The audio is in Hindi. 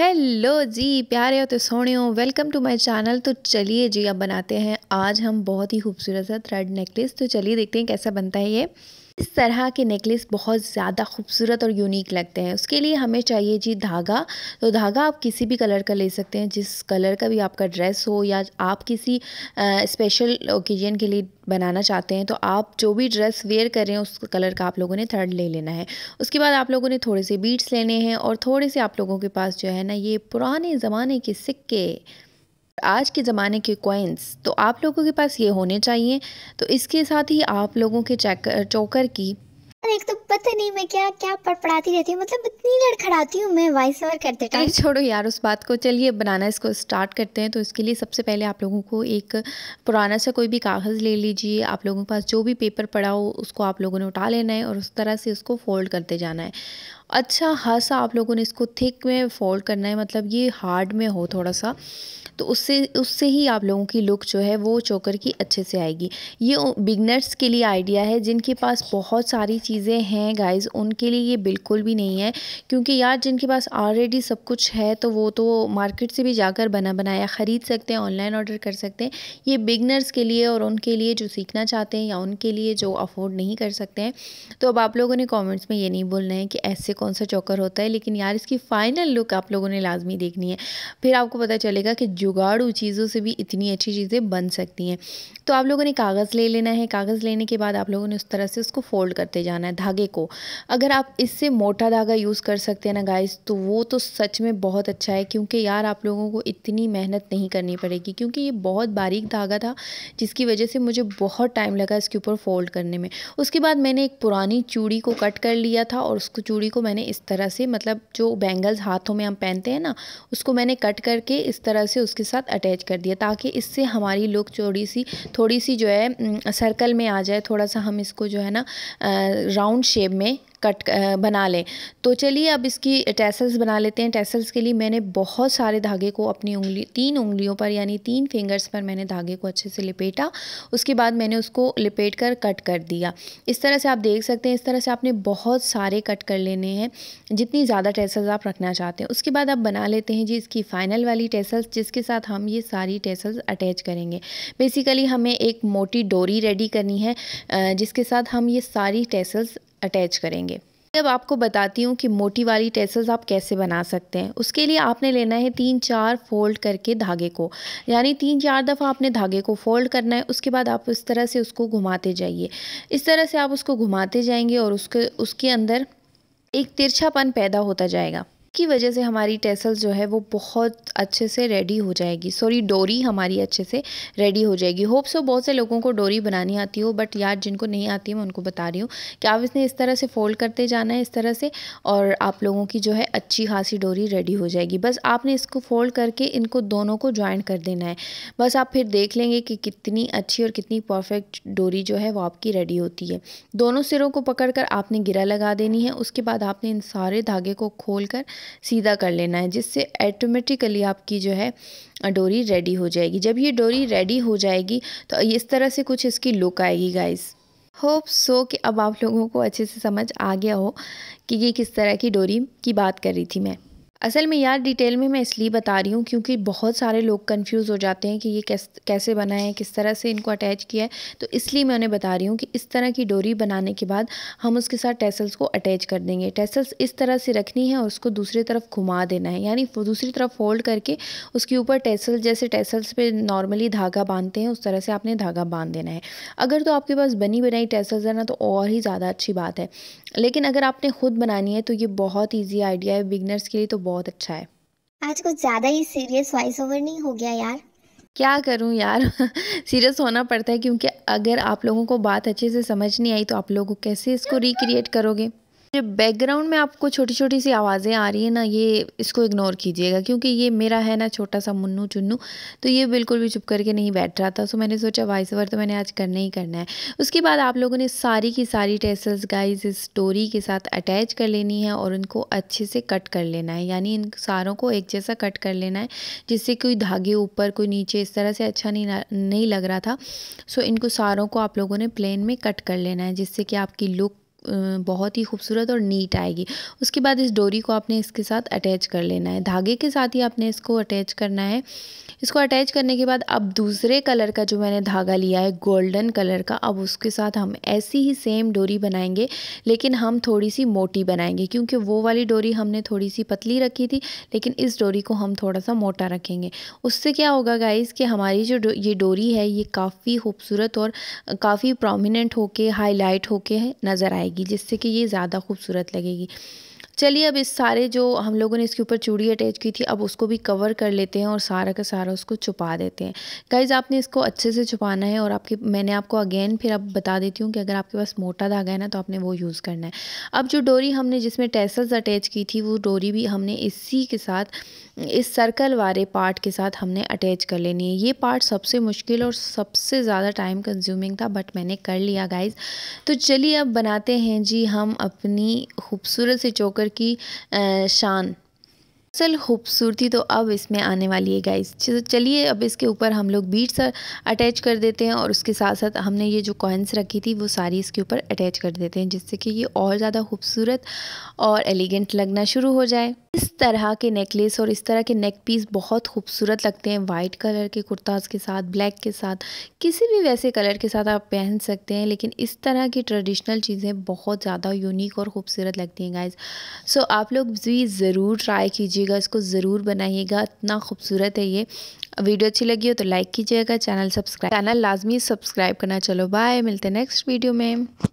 हेलो जी प्यारे हो तो सोने हो वेलकम टू माय चैनल तो चलिए जी अब बनाते हैं आज हम बहुत ही खूबसूरत सा थ्रेड नेकलेस तो चलिए देखते हैं कैसा बनता है ये इस तरह के नेकलेस बहुत ज़्यादा खूबसूरत और यूनिक लगते हैं उसके लिए हमें चाहिए जी धागा तो धागा आप किसी भी कलर का ले सकते हैं जिस कलर का भी आपका ड्रेस हो या आप किसी स्पेशल ओकेजन के लिए बनाना चाहते हैं तो आप जो भी ड्रेस वेयर करें उस कलर का आप लोगों ने थर्ड ले लेना है उसके बाद आप लोगों ने थोड़े से बीट्स लेने हैं और थोड़े से आप लोगों के पास जो है ना ये पुराने ज़माने के सिक्के आज के ज़माने के कॉइन्स तो आप लोगों के पास ये होने चाहिए तो इसके साथ ही आप लोगों के चैकर चौकर की एक तो पता नहीं मैं क्या क्या पढ़ाती रहती हूँ मतलब इतनी लड़खड़ाती हूँ मैं वॉइस ओवर करते टाइम छोड़ो यार उस बात को चलिए बनाना इसको स्टार्ट करते हैं तो इसके लिए सबसे पहले आप लोगों को एक पुराना सा कोई भी कागज़ ले लीजिए आप लोगों के पास जो भी पेपर पड़ा हो उसको आप लोगों ने उठा लेना है और उस तरह से उसको फोल्ड करते जाना है अच्छा खासा आप लोगों ने इसको थिक में फोल्ड करना है मतलब ये हार्ड में हो थोड़ा सा तो उससे उससे ही आप लोगों की लुक जो है वो चोकर की अच्छे से आएगी ये बिगनर्स के लिए आइडिया है जिनके पास बहुत सारी चीज़ें हैं गाइस उनके लिए ये बिल्कुल भी नहीं है क्योंकि यार जिनके पास ऑलरेडी सब कुछ है तो वो तो मार्केट से भी जाकर बना बनाया ख़रीद सकते हैं ऑनलाइन ऑर्डर कर सकते हैं ये बिगनर्स के लिए और उनके लिए जो सीखना चाहते हैं या उनके लिए जो अफोर्ड नहीं कर सकते हैं तो अब आप लोगों ने कॉमेंट्स में ये नहीं बोलना है कि ऐसे कौन सा चौकर होता है लेकिन यार इसकी फ़ाइनल लुक आप लोगों ने लाजमी देखनी है फिर आपको पता चलेगा कि जुगाड़ू चीज़ों से भी इतनी अच्छी चीज़ें बन सकती हैं तो आप लोगों ने कागज़ ले लेना है कागज़ लेने के बाद आप लोगों ने उस तरह से उसको फोल्ड करते जाना है धागे को अगर आप इससे मोटा धागा यूज़ कर सकते हैं ना गाइस तो वो तो सच में बहुत अच्छा है क्योंकि यार आप लोगों को इतनी मेहनत नहीं करनी पड़ेगी क्योंकि ये बहुत बारीक धागा था जिसकी वजह से मुझे बहुत टाइम लगा इसके ऊपर फोल्ड करने में उसके बाद मैंने एक पुरानी चूड़ी को कट कर लिया था और उसको चूड़ी को मैंने इस तरह से मतलब जो बैंगल्स हाथों में हम पहनते हैं ना उसको मैंने कट करके इस तरह से उसके साथ अटैच कर दिया ताकि इससे हमारी लुक थोड़ी सी थोड़ी सी जो है सर्कल में आ जाए थोड़ा सा हम इसको जो है ना राउंड शेप में कट बना लें तो चलिए अब इसकी टेसल्स बना लेते हैं टेसल्स के लिए मैंने बहुत सारे धागे को अपनी उंगली तीन उंगलियों पर यानी तीन फिंगर्स पर मैंने धागे को अच्छे से लपेटा उसके बाद मैंने उसको लपेट कर कट कर दिया इस तरह से आप देख सकते हैं इस तरह से आपने बहुत सारे कट कर लेने हैं जितनी ज़्यादा टेसल्स आप रखना चाहते हैं उसके बाद आप बना लेते हैं जी इसकी फाइनल वाली टेसल्स जिसके साथ हम ये सारी टेसल्स अटैच करेंगे बेसिकली हमें एक मोटी डोरी रेडी करनी है जिसके साथ हम ये सारी टेसल्स अटैच करेंगे अब आपको बताती हूँ कि मोटी वाली टेसल्स आप कैसे बना सकते हैं उसके लिए आपने लेना है तीन चार फोल्ड करके धागे को यानी तीन चार दफ़ा आपने धागे को फोल्ड करना है उसके बाद आप इस तरह से उसको घुमाते जाइए इस तरह से आप उसको घुमाते जाएंगे और उसके उसके अंदर एक तिरछापन पैदा होता जाएगा की वजह से हमारी टेसल्स जो है वो बहुत अच्छे से रेडी हो जाएगी सॉरी डोरी हमारी अच्छे से रेडी हो जाएगी होप सो तो बहुत से लोगों को डोरी बनानी आती हो बट यार जिनको नहीं आती है मैं उनको बता रही हूँ कि आप इसने इस तरह से फोल्ड करते जाना है इस तरह से और आप लोगों की जो है अच्छी खासी डोरी रेडी हो जाएगी बस आपने इसको फोल्ड करके इनको दोनों को ज्वाइन कर देना है बस आप फिर देख लेंगे कि कितनी अच्छी और कितनी परफेक्ट डोरी जो है वो आपकी रेडी होती है दोनों सिरों को पकड़ कर आपने गिरा लगा देनी है उसके बाद आपने इन सारे धागे को खोल कर सीधा कर लेना है जिससे ऐटोमेटिकली आपकी जो है डोरी रेडी हो जाएगी जब ये डोरी रेडी हो जाएगी तो इस तरह से कुछ इसकी लुक आएगी गाइस होप सो कि अब आप लोगों को अच्छे से समझ आ गया हो कि ये किस तरह की डोरी की बात कर रही थी मैं असल में यार डिटेल में मैं इसलिए बता रही हूँ क्योंकि बहुत सारे लोग कंफ्यूज हो जाते हैं कि ये कैस, कैसे बना है किस तरह से इनको अटैच किया है तो इसलिए मैं उन्हें बता रही हूँ कि इस तरह की डोरी बनाने के बाद हम उसके साथ टेसल्स को अटैच कर देंगे टेसल्स इस तरह से रखनी है और उसको दूसरी तरफ घुमा देना है यानी दूसरी तरफ फोल्ड करके उसके ऊपर टेसल जैसे टेसल्स पर नॉर्मली धागा बांधते हैं उस तरह से आपने धागा बांध देना है अगर तो आपके पास बनी बनाई टेसल्स है ना तो और ही ज़्यादा अच्छी बात है लेकिन अगर आपने खुद बनानी है तो ये बहुत ईजी आइडिया है बिगनर्स के लिए तो बहुत अच्छा है आज कुछ ज़्यादा ही सीरियस वॉइस ओवर नहीं हो गया यार क्या करूं यार सीरियस होना पड़ता है क्योंकि अगर आप लोगों को बात अच्छे से समझ नहीं आई तो आप लोग कैसे इसको रिक्रिएट करोगे जब बैकग्राउंड में आपको छोटी छोटी सी आवाज़ें आ रही है ना ये इसको इग्नोर कीजिएगा क्योंकि ये मेरा है ना छोटा सा मुन्नू चुन्नू तो ये बिल्कुल भी चुप करके नहीं बैठ रहा था सो मैंने सोचा वाइस ओवर तो मैंने आज करना ही करना है उसके बाद आप लोगों ने सारी की सारी टेसल्स गाइज इस स्टोरी के साथ अटैच कर लेनी है और उनको अच्छे से कट कर लेना है यानी इन सारों को एक जैसा कट कर लेना है जिससे कोई धागे ऊपर कोई नीचे इस तरह से अच्छा नहीं नहीं लग रहा था सो इनको सारों को आप लोगों ने प्लेन में कट कर लेना है जिससे कि आपकी लुक बहुत ही खूबसूरत और नीट आएगी उसके बाद इस डोरी को आपने इसके साथ अटैच कर लेना है धागे के साथ ही आपने इसको अटैच करना है इसको अटैच करने के बाद अब दूसरे कलर का जो मैंने धागा लिया है गोल्डन कलर का अब उसके साथ हम ऐसी ही सेम डोरी बनाएंगे लेकिन हम थोड़ी सी मोटी बनाएंगे क्योंकि वो वाली डोरी हमने थोड़ी सी पतली रखी थी लेकिन इस डोरी को हम थोड़ा सा मोटा रखेंगे उससे क्या होगा गाइज़ कि हमारी जो डो, ये डोरी है ये काफ़ी खूबसूरत और काफ़ी प्रोमिनेंट होके हाईलाइट होके नज़र आएगी जाएगी जिससे कि ये ज़्यादा खूबसूरत लगेगी चलिए अब इस सारे जो हम लोगों ने इसके ऊपर चूड़ी अटैच की थी अब उसको भी कवर कर लेते हैं और सारा का सारा उसको छुपा देते हैं गाइज़ आपने इसको अच्छे से छुपाना है और आपके मैंने आपको अगेन फिर अब बता देती हूँ कि अगर आपके पास मोटा धागा है ना तो आपने वो यूज़ करना है अब जो डोरी हमने जिसमें टेसल्स अटैच की थी वो डोरी भी हमने इसी के साथ इस सर्कल वाले पार्ट के साथ हमने अटैच कर लेनी है ये पार्ट सबसे मुश्किल और सबसे ज़्यादा टाइम कंज्यूमिंग था बट मैंने कर लिया गाइज तो चलिए अब बनाते हैं जी हम अपनी खूबसूरत से चोकर की शान असल खूबसूरती तो अब इसमें आने वाली है गाइस चलिए अब इसके ऊपर हम लोग बीट्स अटैच कर देते हैं और उसके साथ साथ हमने ये जो कॉइन्स रखी थी वो सारी इसके ऊपर अटैच कर देते हैं जिससे कि ये और ज़्यादा खूबसूरत और एलिगेंट लगना शुरू हो जाए इस तरह के नेकलेस और इस तरह के नेक पीस बहुत खूबसूरत लगते हैं वाइट कलर के कुर्ताज़ के साथ ब्लैक के साथ किसी भी वैसे कलर के साथ आप पहन सकते हैं लेकिन इस तरह की ट्रेडिशनल चीज़ें बहुत ज़्यादा यूनिक और खूबसूरत लगती हैं गाइज सो आप लोग भी ज़रूर ट्राई कीजिएगा इसको ज़रूर बनाइएगा इतना खूबसूरत है ये वीडियो अच्छी लगी हो तो लाइक कीजिएगा चैनल सब्सक्राइब चैनल लाजमी सब्सक्राइब करना चलो बाय मिलते हैं नेक्स्ट वीडियो में